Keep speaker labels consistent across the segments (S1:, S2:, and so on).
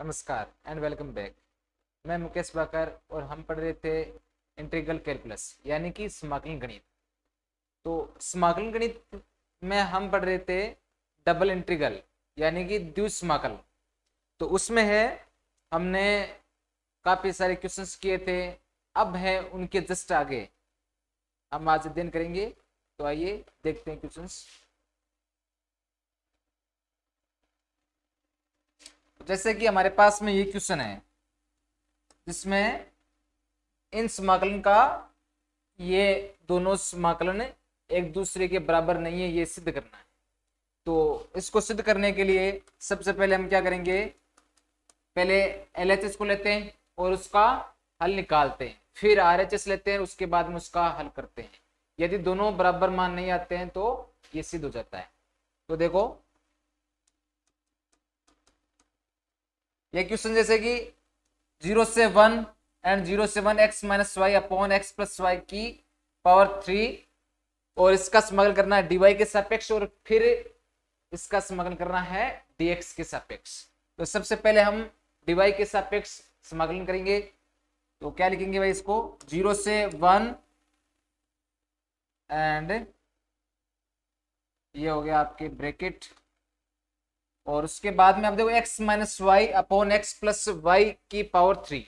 S1: नमस्कार and welcome back मैं मुकेश बाकर और हम पढ़ रहे थे इंटीग्रल कैलकुलस यानी कि समाकलन गणित तो समाकलन गणित में हम पढ़ रहे थे डबल इंटीग्रल यानी कि द्विसमाकल तो उसमें है हमने काफ़ी सारे क्वेश्चंस किए थे अब है उनके जस्ट आगे हम आज अध्ययन करेंगे तो आइए देखते हैं क्वेश्चंस जैसे कि हमारे पास में ये क्वेश्चन है जिसमें इन समाकलन का ये दोनों समाकलन एक दूसरे के बराबर नहीं है ये सिद्ध करना है तो इसको सिद्ध करने के लिए सबसे पहले हम क्या करेंगे पहले एल को लेते हैं और उसका हल निकालते हैं फिर आर एच एस लेते हैं उसके बाद में उसका हल करते हैं यदि दोनों बराबर मान नहीं आते हैं तो ये सिद्ध हो जाता है तो देखो ये क्वेश्चन जैसे कि जीरो से वन एंड जीरो से one x minus y upon x plus Y की पावर थ्री और इसका स्मगल करना है डीवाई के सापेक्ष और फिर इसका स्मगल करना है डीएक्स के सापेक्ष तो सबसे पहले हम डीवाई के सापेक्ष स्मगलिंग करेंगे तो क्या लिखेंगे भाई इसको जीरो से वन एंड ये हो गया आपके ब्रैकेट और उसके बाद में आप देखो x minus y upon x plus Y की पावर थ्री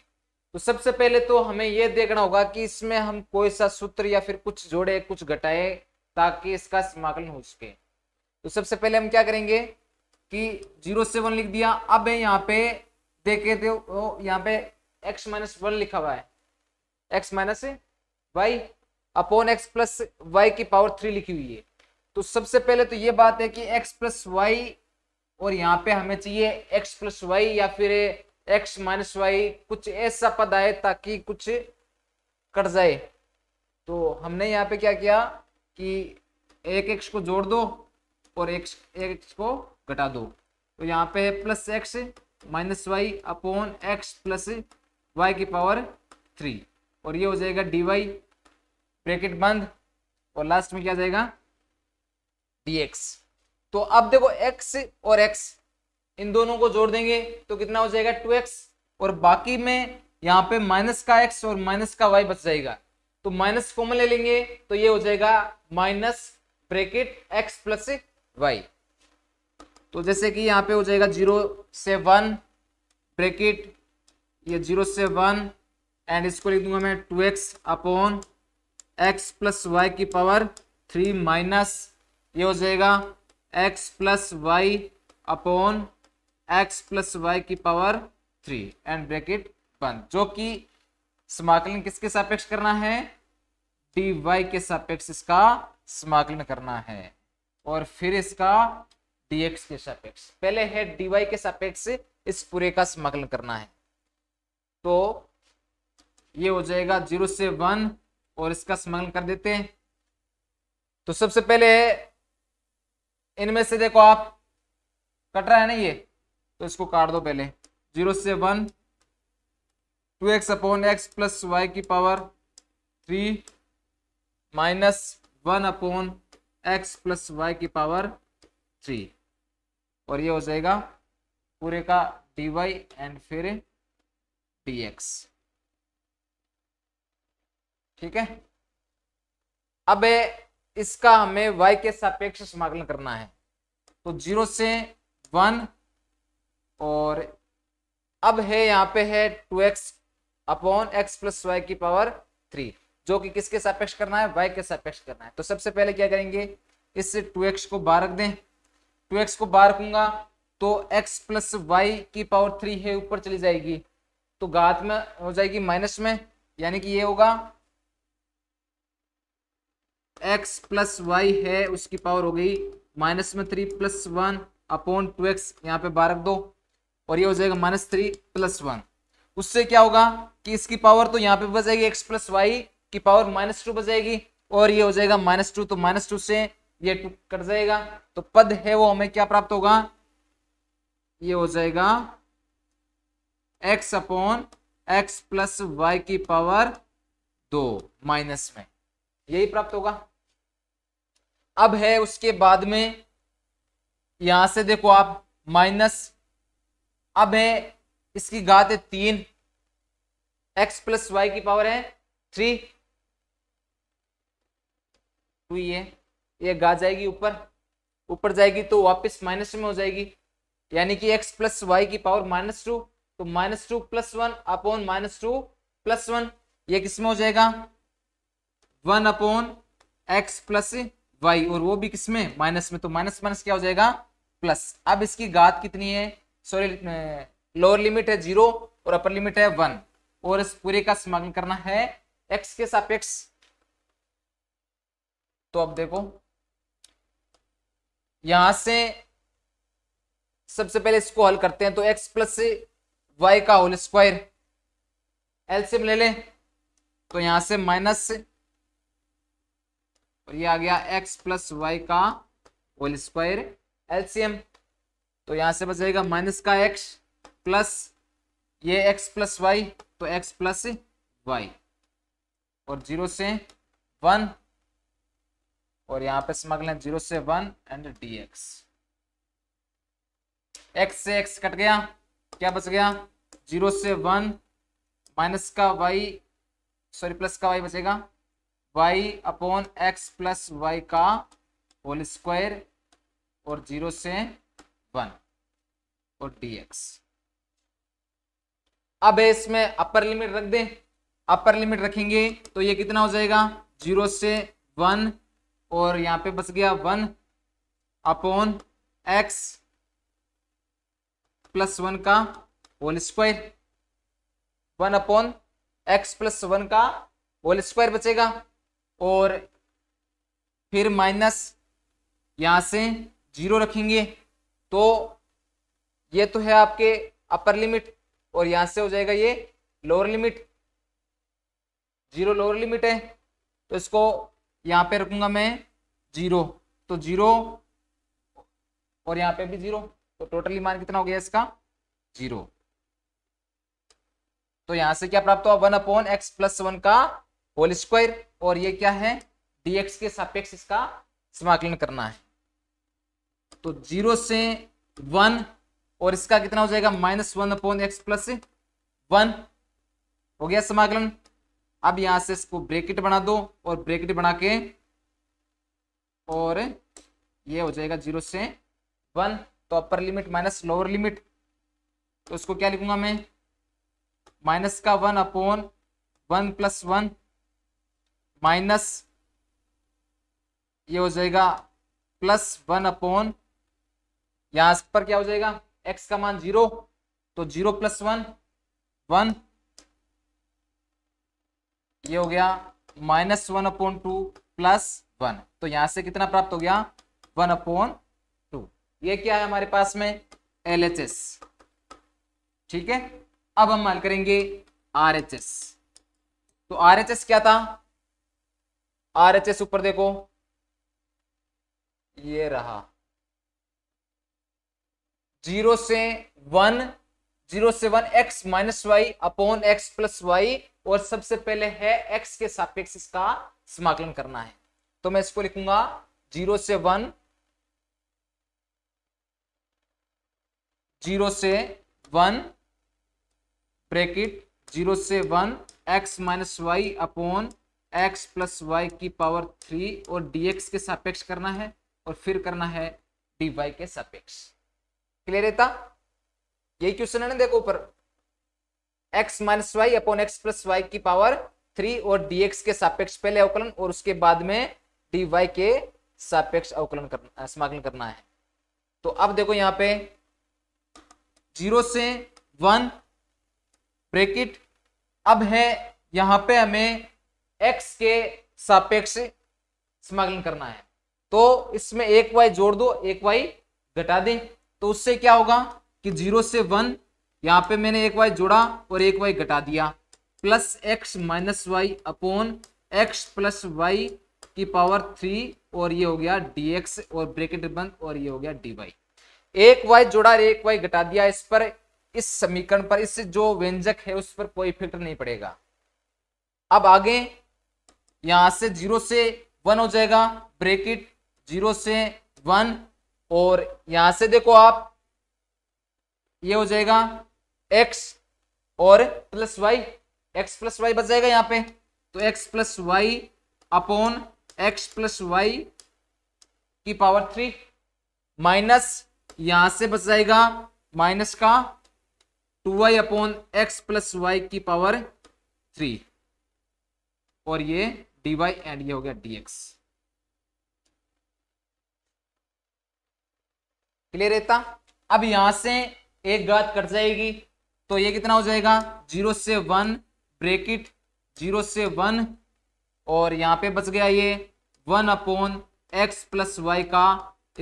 S1: तो सबसे पहले तो हमें यह देखना होगा कि इसमें हम कोई सा सूत्र या फिर कुछ जोड़े कुछ घटाए ताकि इसका समाकलन हो सके तो सबसे पहले हम क्या करेंगे कि जीरो से वन लिख दिया अब यहाँ पे देखे दे तो, यहाँ पे एक्स माइनस वन लिखा हुआ है x minus y upon x plus Y की पावर थ्री लिखी हुई है तो सबसे पहले तो ये बात है कि एक्स प्लस वाई और यहाँ पे हमें चाहिए एक्स प्लस वाई या फिर एक्स माइनस वाई कुछ ऐसा पद आए ताकि कुछ कट जाए तो हमने यहाँ पे क्या किया कि एक एक्स को जोड़ दो और एक एक्स को घटा दो तो यहाँ पे है plus x minus y upon x plus Y की पावर थ्री और ये हो जाएगा डी वाई ब्रैकेट बंद और लास्ट में क्या जाएगा डी एक्स तो अब देखो x और x इन दोनों को जोड़ देंगे तो कितना हो जाएगा 2x और बाकी में यहाँ पे माइनस का x और माइनस का y बच जाएगा तो माइनस कॉमन ले लेंगे तो ये हो जाएगा minus bracket x plus y तो जैसे कि यहाँ पे हो जाएगा जीरो से वन ब्रेकेट ये जीरो से वन एंड इसको लिख दूंगा मैं two x upon x plus Y की पावर थ्री माइनस ये हो जाएगा x plus Y upon x plus Y की power three and bracket one जो कि समाकलन किसके सापेक्ष करना है डी वाई के सापेक्ष इसका समाकलन करना है और फिर इसका dx के सापेक्ष पहले है dy के सापेक्ष इस पूरे का समाकलन करना है तो ये हो जाएगा जीरो से वन और इसका समाकलन कर देते हैं तो सबसे पहले इनमें से देखो आप कट रहा है ना ये तो इसको काट दो पहले जीरो से one two x upon x plus Y की power three minus one upon x plus Y की पावर थ्री और ये हो जाएगा पूरे का डी वाई एंड फिर डी एक्स ठीक है अब इसका हमें y के सापेक्ष समाकलन करना है तो जीरो से वन और अब है यहाँ पे है two x upon x plus Y की पावर थ्री जो कि किसके सापेक्ष करना है y के सापेक्ष करना है तो सबसे पहले क्या करेंगे इससे टू एक्स को बाहर रख दें टू एक्स को बाहर रखूंगा तो x प्लस वाई की पावर थ्री है ऊपर चली जाएगी तो घात में हो जाएगी माइनस में यानी कि ये होगा एक्स प्लस वाई है उसकी पावर हो गई माइनस में three plus one upon two x यहाँ पे बारह दो और ये हो जाएगा माइनस थ्री प्लस वन उससे क्या होगा कि इसकी पावर तो यहाँ पे बच जाएगी एक्स प्लस वाई की पावर माइनस टू बच जाएगी और ये हो जाएगा माइनस टू तो माइनस टू से ये टू कट जाएगा तो पद है वो हमें क्या प्राप्त होगा ये हो जाएगा x upon x plus Y की पावर दो माइनस में यही प्राप्त होगा अब है उसके बाद में यहां से देखो आप माइनस अब है इसकी घात है तीन एक्स प्लस वाई की पावर है थ्री टू तो ये ये घात जाएगी ऊपर ऊपर जाएगी तो वापस माइनस में हो जाएगी यानी कि एक्स प्लस वाई की पावर माइनस टू तो minus two plus one upon minus two plus one ये किसमें हो जाएगा one upon x plus y और वो भी किसमें माइनस में तो माइनस माइनस क्या हो जाएगा प्लस अब इसकी घात कितनी है सॉरी लोअर लिमिट है जीरो और अपर लिमिट है वन और इस पूरे का समाकलन करना है एक्स के सापेक्ष तो अब देखो यहां से सबसे पहले इसको हल करते हैं तो एक्स प्लस वाई का होल स्क्वायर एल्सियम ले ले तो यहां से माइनस और ये आ गया एक्स प्लस वाई का होल स्क्वायर एलसीएम तो यहाँ से बच जाएगा माइनस का एक्स प्लस ये एक्स प्लस वाई तो एक्स प्लस वाई और जीरो से वन और यहाँ पे समझ लें जीरो से one and D X X से एक्स कट गया क्या बच गया जीरो से वन माइनस का वाई सॉरी प्लस का वाई बचेगा y upon x plus Y का होल स्क्वायर और जीरो से वन और एक्स अब इसमें अपर लिमिट रख दें अपर लिमिट रखेंगे तो ये कितना हो जाएगा जीरो से वन और यहां पे बस गया one upon x plus one का whole square one upon x plus one का होल स्क्वायर बचेगा और फिर माइनस यहाँ से जीरो रखेंगे तो ये तो है आपके अपर लिमिट और यहाँ से हो जाएगा ये lower limit zero lower limit है तो इसको यहाँ पे रखूँगा मैं जीरो तो जीरो और यहाँ पे भी जीरो तो टोटली मान कितना हो गया इसका जीरो तो यहां से क्या प्राप्त हुआ one upon x plus one का होल स्क्वायर और ये क्या है dx के सापेक्ष इसका समाकलन करना है तो जीरो से वन और इसका कितना हो जाएगा minus one upon x plus one हो गया समाकलन अब यहां से इसको ब्रेकेट बना दो और ब्रेकेट बना के और ये हो जाएगा जीरो से वन तो upper limit minus lower limit तो इसको क्या लिखूंगा मैं माइनस का one upon one plus one minus ये हो जाएगा प्लस वन अपॉन यहां पर क्या हो जाएगा एक्स का मान जीरो तो जीरो प्लस वन वन ये हो गया minus one upon two plus one तो यहां से कितना प्राप्त हो गया वन अपॉन टू ये क्या है हमारे पास में एल एच एस ठीक है अब हम माल करेंगे आर एच एस तो आर एच एस क्या था आरएचएस ऊपर देखो ये रहा जीरो से वन जीरो से one x minus y upon x plus y और सबसे पहले है एक्स के सापेक्ष इसका समाकलन करना है तो मैं इसको लिखूंगा जीरो से वन जीरो से वन ब्रेकिट जीरो से one x minus y upon x plus Y की पावर थ्री और dx के सापेक्ष करना है और फिर करना है डी वाई के सापेक्ष क्लियर रहता यही क्वेश्चन है ना देखो ऊपर x minus y upon x plus Y की पावर थ्री और dx के सापेक्ष पहले अवकलन और उसके बाद में डी वाई के सापेक्ष अवकलन करना समाकलन करना है तो अब देखो यहां पे जीरो से वन ब्रेकिट अब है यहां पे हमें एक्स के सापेक्ष समाकलन करना है तो इसमें एक वाई जोड़ दो एक वाई घटा दे तो उससे क्या होगा कि जीरो से वन यहां पे मैंने एक वाई जोड़ा और एक वाई घटा दिया plus x minus y upon x plus Y की पावर थ्री और ये हो गया डी एक्स और ब्रेकेट बंद और ये हो गया डी वाई एक वाई जोड़ा और एक वाई घटा दिया इस पर इस समीकरण पर इस जो व्यंजक है उस पर कोई इफेक्ट नहीं पड़ेगा अब आगे यहां से जीरो से वन हो जाएगा ब्रेकिट जीरो से वन और यहां से देखो आप ये हो जाएगा एक्स और plus y x plus y बच जाएगा यहां पे तो x plus Y upon x plus Y की पावर थ्री माइनस यहां से बच जाएगा माइनस का two y upon x plus Y की पावर थ्री और ये dy एंड ये हो गया dx एक्स क्लियर रहता अब यहां से एक घात कट जाएगी तो ये कितना हो जाएगा जीरो से वन ब्रेकिट जीरो से वन और यहां पे बच गया ये one upon x plus Y का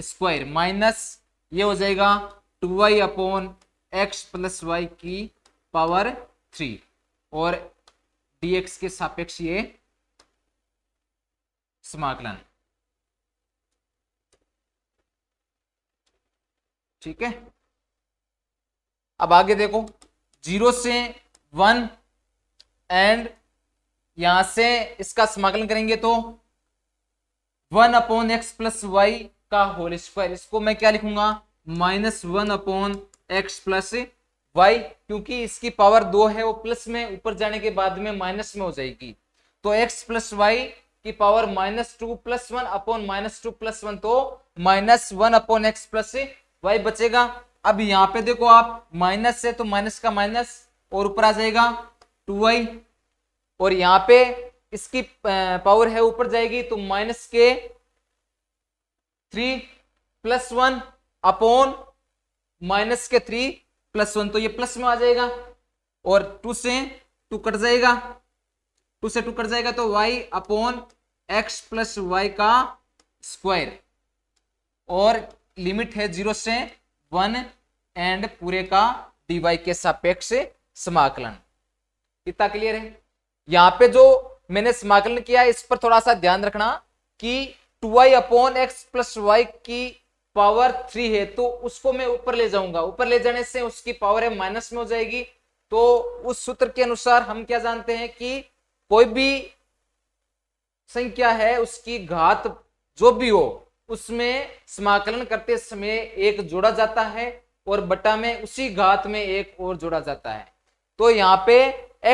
S1: स्क्वायर माइनस ये हो जाएगा two y upon x plus Y की पावर थ्री और डीएक्स के सापेक्ष ये समाकलन ठीक है अब आगे देखो जीरो से वन एंड यहां से इसका समाकलन करेंगे तो one upon x plus Y का होल स्क्वायर इसको मैं क्या लिखूंगा minus one upon x plus y क्योंकि इसकी पावर दो है वो प्लस में ऊपर जाने के बाद में माइनस में हो जाएगी तो एक्स प्लस वाई की power minus two plus one upon minus two plus one तो minus one upon x plus y बचेगा अब यहां पे देखो आप माइनस है तो माइनस का माइनस और ऊपर आ जाएगा टू वाई और यहां पे इसकी पावर है ऊपर जाएगी तो माइनस के three plus one upon minus के थ्री प्लस वन तो ये प्लस में आ जाएगा और टू से टू कट जाएगा टू से टू कट जाएगा तो y upon x plus Y का स्क्वायर और लिमिट है जीरो से वन एंड पूरे का डीवाई के सापेक्ष समाकलन इतना क्लियर है यहां पे जो मैंने समाकलन किया इस पर थोड़ा सा ध्यान रखना कि two y upon x plus Y की पावर थ्री है तो उसको मैं ऊपर ले जाऊंगा ऊपर ले जाने से उसकी पावर है माइनस में हो जाएगी तो उस सूत्र के अनुसार हम क्या जानते हैं कि कोई भी संख्या है उसकी घात जो भी हो उसमें समाकलन करते समय एक जोड़ा जाता है और बटा में उसी घात में एक और जोड़ा जाता है तो यहाँ पे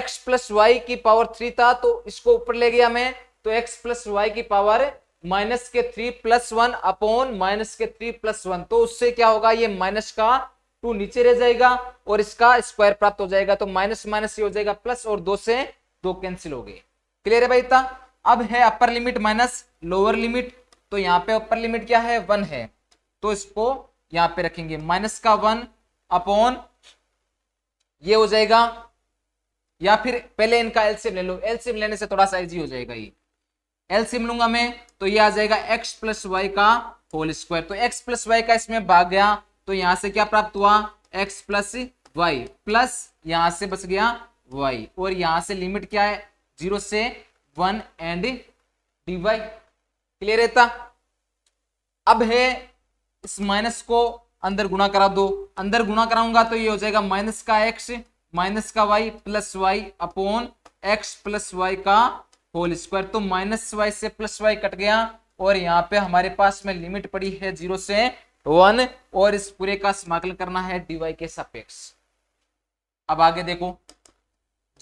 S1: x प्लस वाई की पावर थ्री था तो इसको ऊपर ले गया मैं तो x प्लस वाई की पावर माइनस के three plus one upon minus के थ्री प्लस वन तो उससे क्या होगा ये माइनस का टू नीचे रह जाएगा और इसका स्क्वायर प्राप्त हो जाएगा तो माइनस माइनस ये हो जाएगा प्लस और दो से दो कैंसिल हो गए क्लियर है भाई इतना अब है upper limit minus lower limit तो यहाँ पे अपर लिमिट क्या है वन है तो इसको यहाँ पे रखेंगे माइनस का वन अपॉन ये हो जाएगा या फिर पहले इनका एलसीएम ले लो एलसीएम लेने से थोड़ा सा इजी हो जाएगा ये एलसीएम लूंगा मैं तो ये आ जाएगा एक्स प्लस वाई का होल स्क्वायर तो एक्स प्लस वाई का इसमें भाग गया तो यहां से क्या प्राप्त हुआ एक्स प्लस वाई प्लस यहां से बच गया वाई और यहां से लिमिट क्या है जीरो से one and D Y clear रहता अब है इस माइनस को अंदर गुणा करा दो अंदर गुणा कराऊंगा तो ये हो जाएगा माइनस का एक्स माइनस का Y plus Y upon x plus Y का होल स्क्वायर तो माइनस वाई से प्लस वाई कट गया और यहाँ पे हमारे पास में लिमिट पड़ी है जीरो से वन और इस पूरे का समाकलन करना है डीवाई के सापेक्ष अब आगे देखो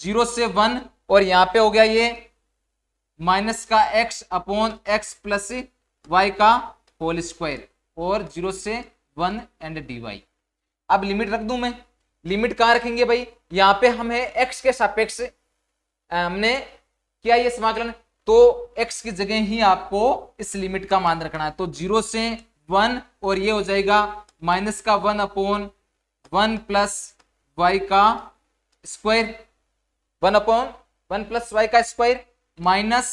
S1: जीरो से वन और यहाँ पे हो गया ये माइनस का X upon x plus Y का होल स्क्वायर और जीरो से वन एंड डी वाई अब लिमिट रख दू मैं लिमिट कहाँ रखेंगे भाई यहाँ पे हम है एक्स के सापेक्ष हमने किया ये समाकलन तो एक्स की जगह ही आपको इस लिमिट का मान रखना है तो जीरो से वन और ये हो जाएगा माइनस का one upon one plus Y का square one upon one plus Y का स्क्वायर माइनस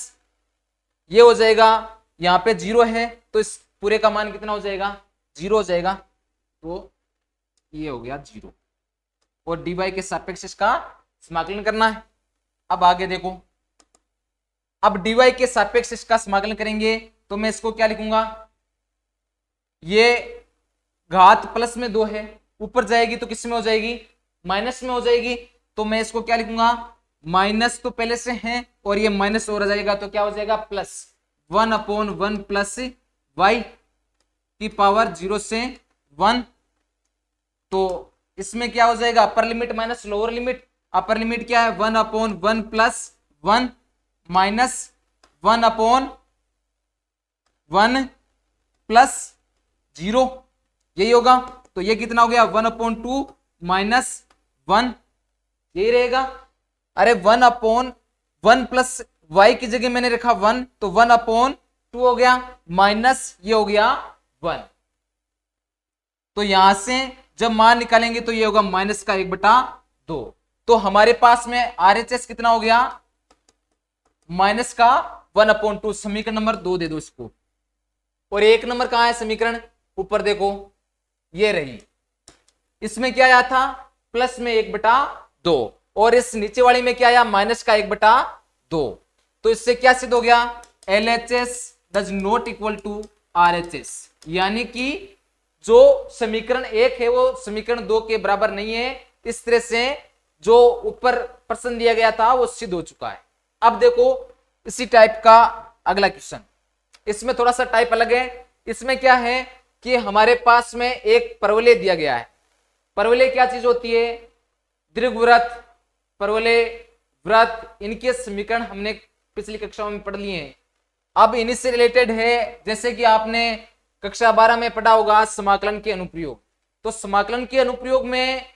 S1: ये हो जाएगा यहाँ पे जीरो है तो इस पूरे का मान कितना हो जाएगा जीरो हो जाएगा तो ये हो गया जीरो और डी वाई के सापेक्ष इसका समाकलन करना है अब आगे देखो अब डी वाई के सापेक्ष इसका समाकलन करेंगे तो मैं इसको क्या लिखूंगा ये घात प्लस में दो है ऊपर जाएगी तो किस में हो जाएगी माइनस में हो जाएगी तो मैं इसको क्या लिखूंगा माइनस तो पहले से है और ये माइनस हो जाएगा तो क्या हो जाएगा plus one upon one plus Y की पावर जीरो से वन तो इसमें क्या हो जाएगा upper limit minus lower limit upper limit क्या है one upon one plus one minus one upon one plus zero यही होगा तो ये कितना हो गया one upon two minus one यही रहेगा अरे one upon one plus Y की जगह मैंने रखा वन तो वन अपॉन टू हो गया माइनस ये हो गया वन तो यहां से जब मान निकालेंगे तो ये होगा माइनस का एक बटा दो तो हमारे पास में आरएचएस कितना हो गया माइनस का वन अपॉन टू समीकरण नंबर दो दे दो इसको और एक नंबर कहा है समीकरण ऊपर देखो ये रही इसमें क्या आया था प्लस में एक बटा दो और इस नीचे वाली में क्या आया माइनस का एक बटा दो तो इससे क्या सिद्ध हो गया L H S does not equal to R H S यानी कि जो समीकरण एक है वो समीकरण दो के बराबर नहीं है इस तरह से जो ऊपर प्रश्न दिया गया था वो सिद्ध हो चुका है अब देखो इसी टाइप का अगला क्वेश्चन इसमें थोड़ा सा टाइप अलग है इसमें क्या है कि हमारे पास में एक परवलय दिया गया है परवलय क्या चीज होती है दीर्घव्रत परवले व्रत इनके समीकरण हमने पिछली कक्षाओं में पढ़ लिए हैं अब इनसे रिलेटेड है जैसे कि आपने कक्षा बारह में पढ़ा होगा समाकलन के अनुप्रयोग तो समाकलन के अनुप्रयोग में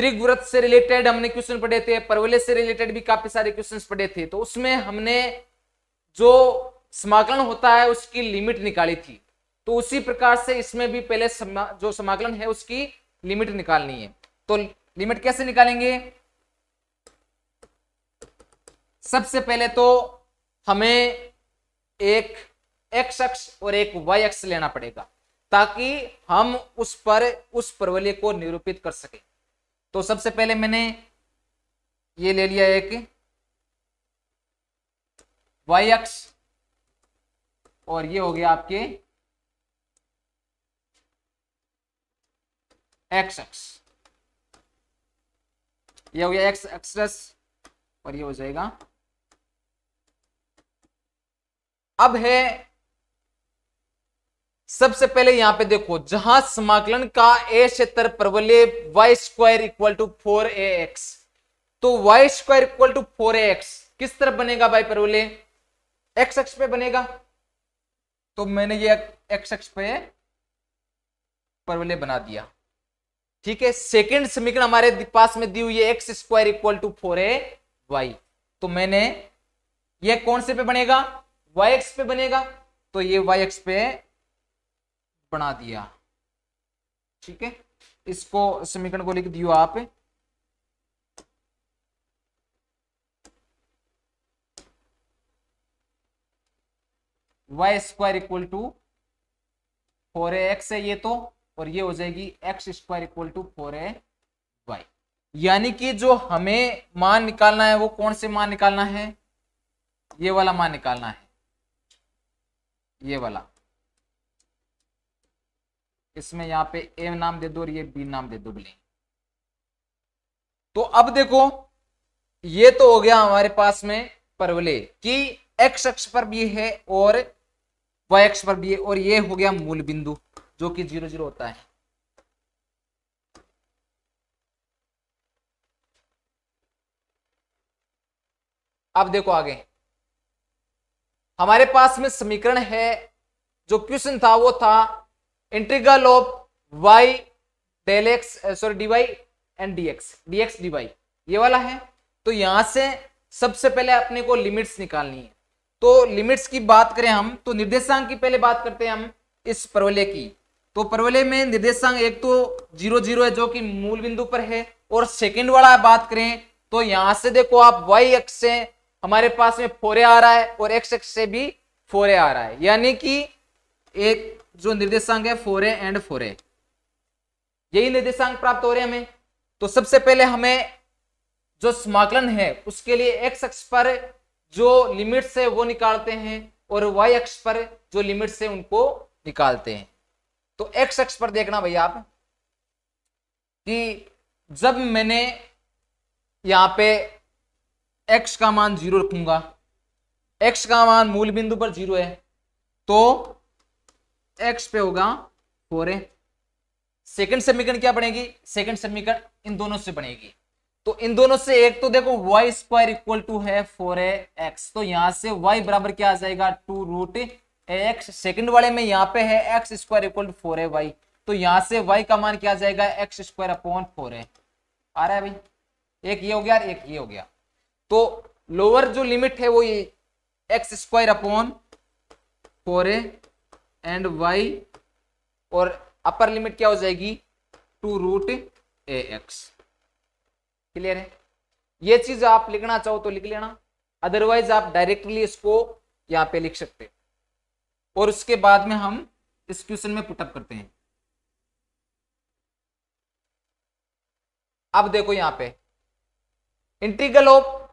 S1: व्रत से रिलेटेड हमने क्वेश्चन पढ़े थे परवले से रिलेटेड भी काफी सारे क्वेश्चन पढ़े थे तो उसमें हमने जो समाकलन होता है उसकी लिमिट निकाली थी तो उसी प्रकार से इसमें भी पहले समा, जो समाकलन है उसकी लिमिट निकालनी है तो लिमिट कैसे निकालेंगे सबसे पहले तो हमें एक एक्स अक्ष और एक वाई अक्ष लेना पड़ेगा ताकि हम उस पर उस परवलय को निरूपित कर सके तो सबसे पहले मैंने ये ले लिया एक वाई अक्ष और ये हो गया आपके एक्स अक्ष ये हो गया एक्स एक्सरस और ये हो जाएगा अब है सबसे पहले यहां पे देखो जहां समाकलन का ए क्षेत्र प्रबल Y square equal to four A X तो Y square equal to four A X किस तरफ बनेगा भाई प्रबल एक्स एक्स पे बनेगा तो मैंने ये एक्स एक्स पे प्रबल बना दिया ठीक है सेकेंड समीकरण हमारे पास में दी हुई है X square equal to four A Y तो मैंने ये कौन से पे बनेगा वाई एक्स पे बनेगा तो ये वाई एक्स पे बना दिया ठीक है इसको समीकरण को लिख दियो आप Y square equal to four X है ये तो और ये हो जाएगी X square equal to four A Y यानी कि जो हमें मान निकालना है वो कौन से मान निकालना है ये वाला मान निकालना है ये वाला इसमें यहां पे ए नाम दे दो और ये बी नाम दे दो बोले तो अब देखो ये तो हो गया हमारे पास में परवले कि एक्स अक्ष पर भी है और वाई एक्स पर भी है और ये हो गया मूल बिंदु जो कि जीरो जीरो होता है अब देखो आगे हमारे पास में समीकरण है जो क्वेश्चन था वो था integral of Y del X sorry D Y and D X D X D Y ये वाला है तो यहां से सबसे पहले अपने को लिमिट्स निकालनी है तो लिमिट्स की बात करें हम तो निर्देशांक की पहले बात करते हैं हम इस परवलय की तो परवलय में निर्देशांक एक तो जीरो जीरो है जो कि मूल बिंदु पर है और सेकंड वाला बात करें तो यहां से देखो आप वाई एक्स से हमारे पास में फोरे आ रहा है और एक्स एक्स से भी फोरे आ रहा है यानी कि एक जो निर्देशांक है फोरे एंड फोरे यही निर्देशांक प्राप्त हो रहे हैं हमें तो सबसे पहले हमें जो समाकलन है उसके लिए एक्स एक्स पर जो लिमिट्स है वो निकालते हैं और वाई अक्ष पर जो लिमिट्स है उनको निकालते हैं तो एक्स एक्स पर देखना भैया आप कि जब मैंने यहां पे एक्स का मान जीरो रखूंगा एक्स का मान मूल बिंदु पर जीरो है तो एक्स पे होगा फोर है सेकेंड समीकरण क्या बनेगी सेकेंड समीकरण इन दोनों से बनेगी तो इन दोनों से एक तो देखो वाई स्क्वायर इक्वल टू है फोर है एक्स तो यहां से वाई बराबर क्या आ जाएगा टू रूट एक्स सेकेंड वाले में यहां पे है X square equal to four है वाई तो यहां से वाई का मान क्या आ जाएगा एक्स स्क्वायर अपॉन फोर है आ रहा है भाई एक ये हो गया और एक ये हो गया तो लोअर जो लिमिट है वो ये X square upon four A and Y और अपर लिमिट क्या हो जाएगी two root A X clear है ये चीज आप लिखना चाहो तो लिख लेना अदरवाइज आप डायरेक्टली इसको यहां पे लिख सकते और उसके बाद में हम इस क्वेश्चन में पुटअप करते हैं अब देखो यहां पे integral of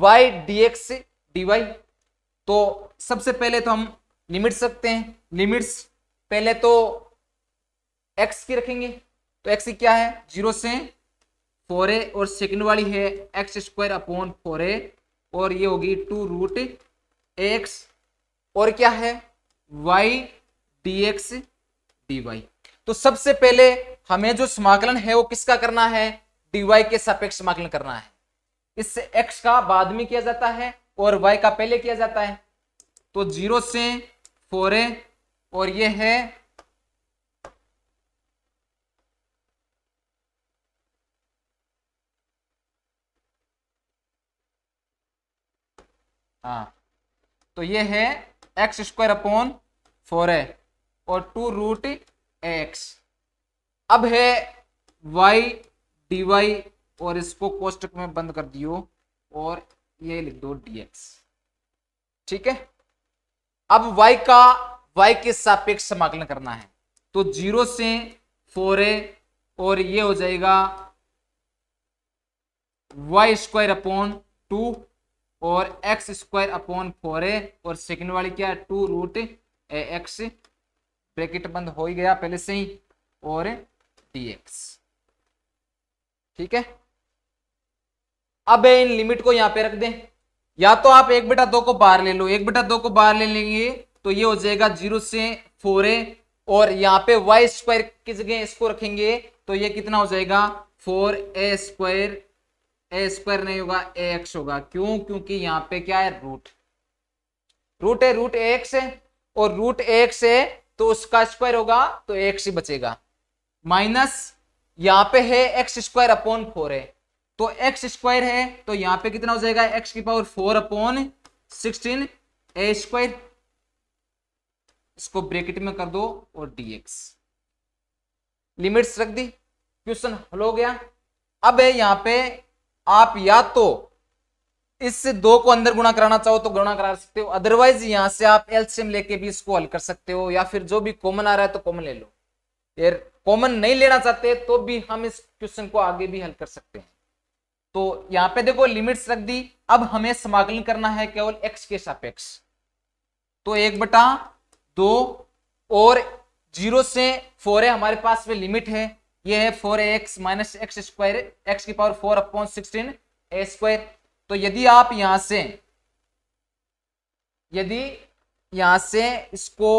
S1: Y D X D Y तो सबसे पहले तो हम लिमिट सकते हैं लिमिट्स पहले तो एक्स की रखेंगे तो एक्स की क्या है जीरो से फोर ए और सेकंड वाली है X square upon four A और ये होगी टू रूट एक्स और क्या है Y D X D Y तो सबसे पहले हमें जो समाकलन है वो किसका करना है डी वाई के सापेक्ष समाकलन करना है इस एक्स का बाद में किया जाता है और वाई का पहले किया जाता है तो जीरो से फोर ए और ये है हाँ तो ये है X square upon four A और टू रूट एक्स अब है वाई डी वाई और इसको कोष्टक में बंद कर दियो और ये लिख दो dx ठीक है अब y का y के सापेक्ष समाकलन करना है तो जीरो से फोर ए और ये हो जाएगा वाई स्क्वायर अपॉन टू और X square upon four A और सेकंड वाली क्या है two root A X bracket बंद हो ही गया पहले से ही और dx ठीक है अब इन लिमिट को यहां पे रख दें या तो आप एक बेटा दो को बाहर ले लो एक बेटा दो को बाहर ले लेंगे तो ये हो जाएगा जीरो से फोर ए और यहाँ पे वाई स्क्वायर की जगह इसको रखेंगे तो ये कितना हो जाएगा four A square A square नहीं होगा ए एक्स होगा क्यों क्योंकि यहाँ पे क्या है रूट रूट है रूट एक्स है और रूट एक्स है तो उसका स्क्वायर होगा तो एक्स ही बचेगा माइनस यहाँ पे है एक्स स्क्वायर अपॉन फोर है तो एक्स स्क्वायर है तो यहां पे कितना हो जाएगा एक्स की power four upon sixteen A square इसको ब्रेकेट में कर दो और डीएक्स लिमिट्स रख दी क्वेश्चन हल हो गया अब है यहां पे आप या तो इस दो को अंदर गुणा कराना चाहो तो गुणा करा सकते हो अदरवाइज यहां से आप एलसीएम लेके भी इसको हल कर सकते हो या फिर जो भी कॉमन आ रहा है तो कॉमन ले लो यार कॉमन नहीं लेना चाहते तो भी हम इस क्वेश्चन को आगे भी हल कर सकते हैं तो यहां पे देखो लिमिट्स रख दी अब हमें समाकलन करना है केवल एक्स के सापेक्ष तो एक बटा दो और जीरो से फोर है हमारे पास में लिमिट है ये है four X minus X square X की power four upon sixteen A square तो यदि आप यहां से यदि यहां से इसको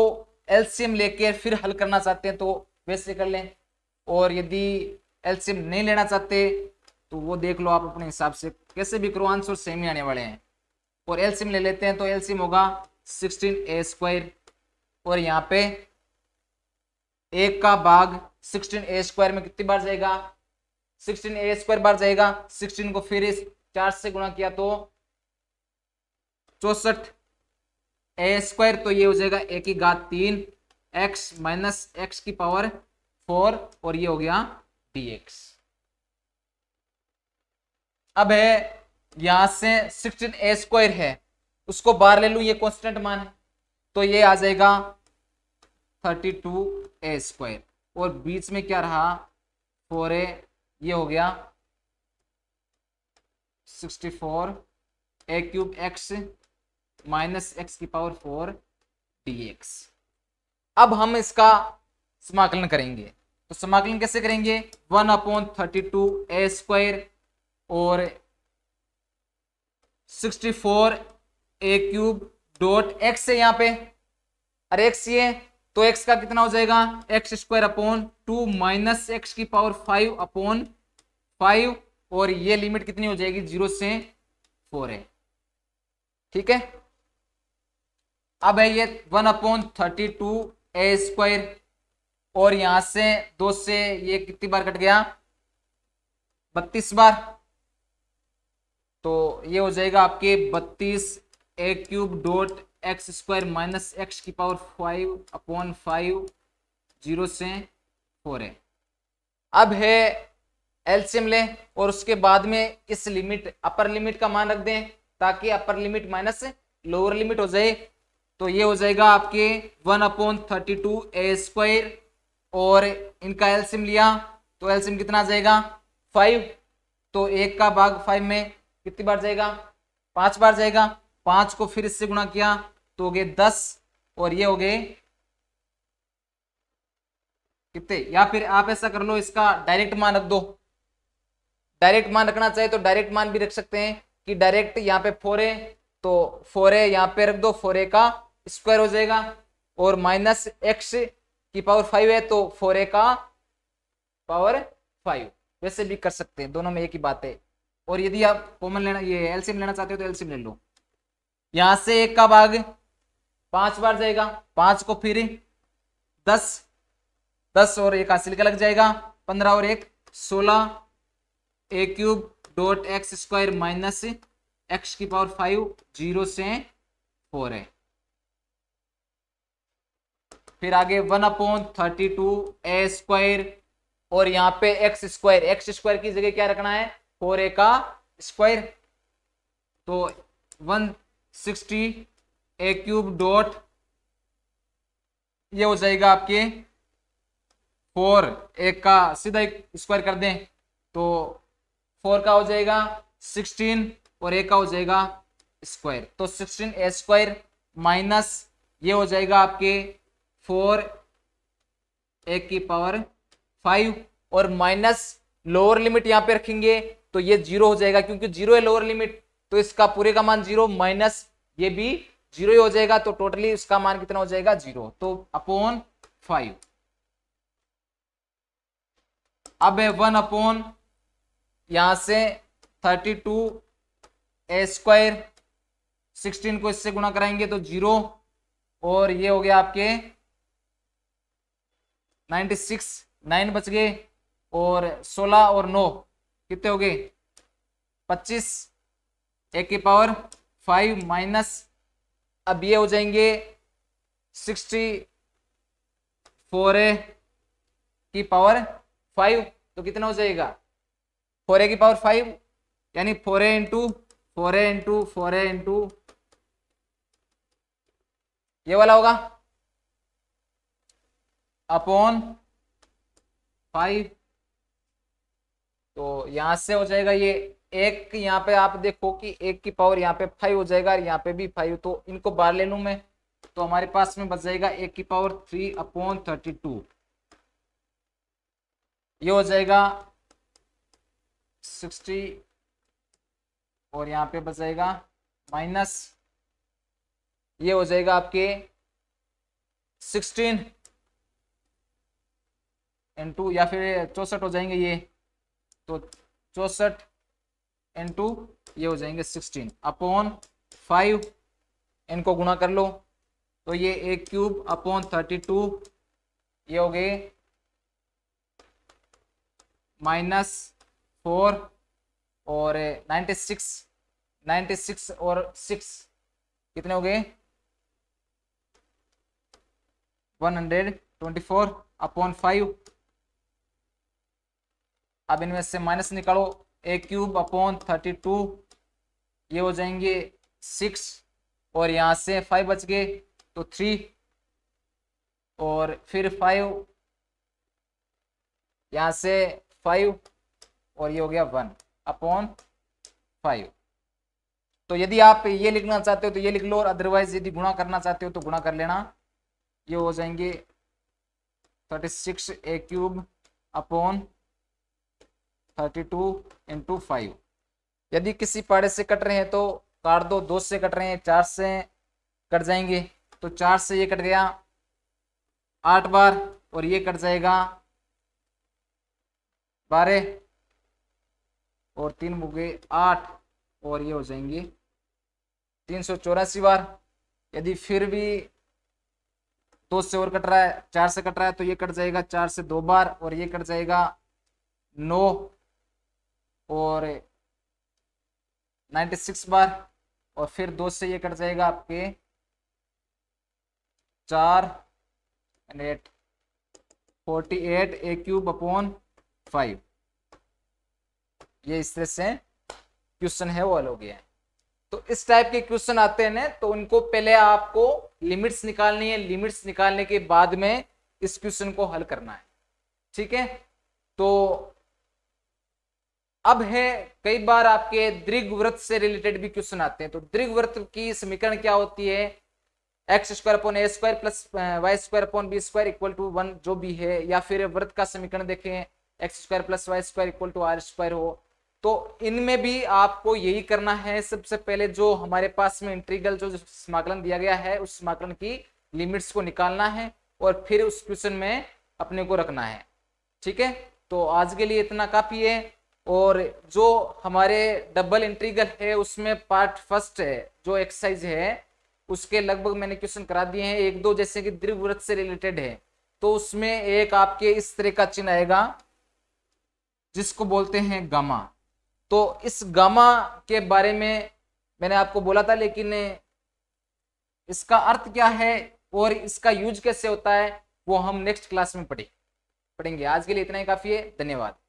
S1: एलसीएम लेके फिर हल करना चाहते हैं तो वैसे कर लें और यदि एलसीएम नहीं लेना चाहते तो वो देख लो आप अपने हिसाब से कैसे भी करो आंसर सेम ही आने वाले हैं और एलसीएम ले लेते हैं तो एलसीएम होगा सिक्सटीन ए स्क्वायर और यहाँ पे एक का भाग सिक्सटीन ए स्क्वायर में कितनी बार जाएगा सिक्सटीन ए स्क्वायर बार जाएगा सिक्सटीन को फिर इस चार से गुणा किया तो चौसठ ए स्क्वायर तो ये हो जाएगा ए की घात तीन एक्स माइनस एक्स की पावर फोर और ये हो गया डी एक्स अब है यहां से सिक्सटीन ए स्क्वायर है उसको बार ले लू ये कॉन्स्टेंट मान है तो ये आ जाएगा थर्टी टू ए स्क्वायर और बीच में क्या रहा फोर ए ये हो गया sixty four A cube X minus X की पावर फोर डी एक्स अब हम इसका समाकलन करेंगे तो समाकलन कैसे करेंगे one upon thirty two A square और 64 ए क्यूब डॉट एक्स है यहाँ पे और एक्स ये तो एक्स का कितना हो जाएगा X square upon two minus X की पावर फाइव अपॉन फाइव और ये लिमिट कितनी हो जाएगी जीरो से फोर है ठीक है अब है ये one upon thirty two A square और यहां से दो से ये कितनी बार कट गया बत्तीस बार तो ये हो जाएगा आपके बत्तीस A cube dot X square minus X की power five upon five zero से फोर है अब है एलसीएम लें और उसके बाद में इस लिमिट अपर लिमिट का मान रख दें ताकि upper limit minus lower limit हो जाए तो ये हो जाएगा आपके one upon thirty two A square और इनका एल्सियम लिया तो एलसीएम कितना आ जाएगा फाइव तो एक का भाग फाइव में कितनी बार जाएगा पांच बार जाएगा पांच को फिर इससे गुणा किया तो हो गए दस और ये हो गए कितने या फिर आप ऐसा कर लो इसका डायरेक्ट मान रख दो डायरेक्ट मान रखना चाहिए तो डायरेक्ट मान भी रख सकते हैं कि डायरेक्ट यहाँ पे फोर है तो फोर है यहाँ पे रख दो फोर ए का स्क्वायर हो जाएगा और माइनस एक्स की पावर फाइव है तो फोर ए का पावर फाइव वैसे भी कर सकते हैं दोनों में एक ही बात है और यदि आप कॉमन लेना ये एलसीएम लेना चाहते हो तो एलसीएम ले लो यहां से एक का भाग पांच बार जाएगा पांच को फिर दस दस और एक हासिल का लग जाएगा पंद्रह और एक सोलह A cube dot X square minus X की पावर फाइव जीरो से फोर है फिर आगे one upon thirty two A square और यहां पे एक्स स्क्वायर एक्स स्क्वायर की जगह क्या रखना है फोर ए का स्क्वायर तो one sixty A cube dot ये हो जाएगा आपके फोर एक का सीधा एक स्क्वायर कर दें तो फोर का हो जाएगा सिक्सटीन और एक का हो जाएगा स्क्वायर तो सिक्सटीन ए स्क्वायर माइनस ये हो जाएगा आपके फोर ए की पावर फाइव और माइनस लोअर लिमिट यहाँ पे रखेंगे तो ये जीरो हो जाएगा क्योंकि जीरो है लोअर लिमिट तो इसका पूरे का मान जीरो माइनस ये भी जीरो ही हो जाएगा तो टोटली इसका मान कितना हो जाएगा जीरो तो अपोन फाइव अब है वन अपोन यहां से thirty two A square sixteen को इससे गुणा कराएंगे तो जीरो और ये हो गया आपके नाइन्टी सिक्स नाइन बच गए और सोलह और नौ कितने हो गए पच्चीस ए की पावर फाइव माइनस अब ये हो जाएंगे सिक्सटी फोर ए की पावर फाइव तो कितना हो जाएगा फोर ए की पावर फाइव यानी four A into four A into four A into ये वाला होगा अपॉन फाइव तो यहाँ से हो जाएगा ये एक यहाँ पे आप देखो कि एक की पावर यहाँ पे फाइव हो जाएगा और यहाँ पे भी फाइव तो इनको बार ले लू मैं तो हमारे पास में बच जाएगा एक की power three upon thirty two ये हो जाएगा सिक्सटी और यहाँ पे बच जाएगा माइनस ये हो जाएगा आपके सिक्सटीन इंटू या फिर चौसठ हो जाएंगे ये तो चौसठ टू ये हो जाएंगे सिक्सटीन अपॉन फाइव इनको गुणा कर लो तो ये एक क्यूब अपॉन थर्टी टू ये हो गए माइनस फोर और नाइन्टी सिक्स नाइन्टी सिक्स और सिक्स कितने हो गए one hundred twenty four upon five अब इनमें से माइनस निकालो A cube upon thirty two ये हो जाएंगे सिक्स और यहाँ से फाइव बच गए तो थ्री और फिर फाइव यहाँ से फाइव और ये हो गया वन अपॉन फाइव तो यदि आप ये लिखना चाहते हो तो ये लिख लो और अदरवाइज यदि गुणा करना चाहते हो तो गुणा कर लेना ये हो जाएंगे thirty six A cube upon thirty two into five यदि किसी पाड़े से कट रहे हैं तो काट दो दो से कट रहे हैं चार से कट जाएंगे तो चार से ये कट गया आठ बार और ये कट जाएगा बारह और तीन बुगे आठ और ये हो जाएंगे तीन सौ चौरासी बार यदि फिर भी दो से और कट रहा है चार से कट रहा है तो ये कट जाएगा चार से दो बार और ये कट जाएगा नौ और 96 बार और फिर दो से ये कट जाएगा आपके चार and eight forty eight A cube upon five ये इस तरह से क्वेश्चन है वो हल हो गया है तो इस टाइप के क्वेश्चन आते हैं ना तो उनको पहले आपको लिमिट्स निकालनी है लिमिट्स निकालने के बाद में इस क्वेश्चन को हल करना है ठीक है तो अब है कई बार आपके व्रत से रिलेटेड भी क्वेश्चन आते हैं तो व्रत की समीकरण क्या होती है X square upon A square plus Y square upon B square equal to one जो भी है या फिर व्रत का समीकरण देखें X square plus Y square equal to R square हो तो इनमें भी आपको यही करना है सबसे पहले जो हमारे पास में इंट्रीगल जो समाकलन दिया गया है उस समाकलन की लिमिट्स को निकालना है और फिर उस क्वेश्चन में अपने को रखना है ठीक है तो आज के लिए इतना काफी है और जो हमारे डबल इंट्रीगल है उसमें पार्ट फर्स्ट है जो एक्सरसाइज है उसके लगभग मैंने क्वेश्चन करा दिए हैं एक दो जैसे कि द्रिवृत से रिलेटेड है तो उसमें एक आपके इस तरह का चिन्ह आएगा जिसको बोलते हैं गामा तो इस गामा के बारे में मैंने आपको बोला था लेकिन इसका अर्थ क्या है और इसका यूज कैसे होता है वो हम नेक्स्ट क्लास में पढ़ेंगे पढ़ेंगे आज के लिए इतना ही काफी है धन्यवाद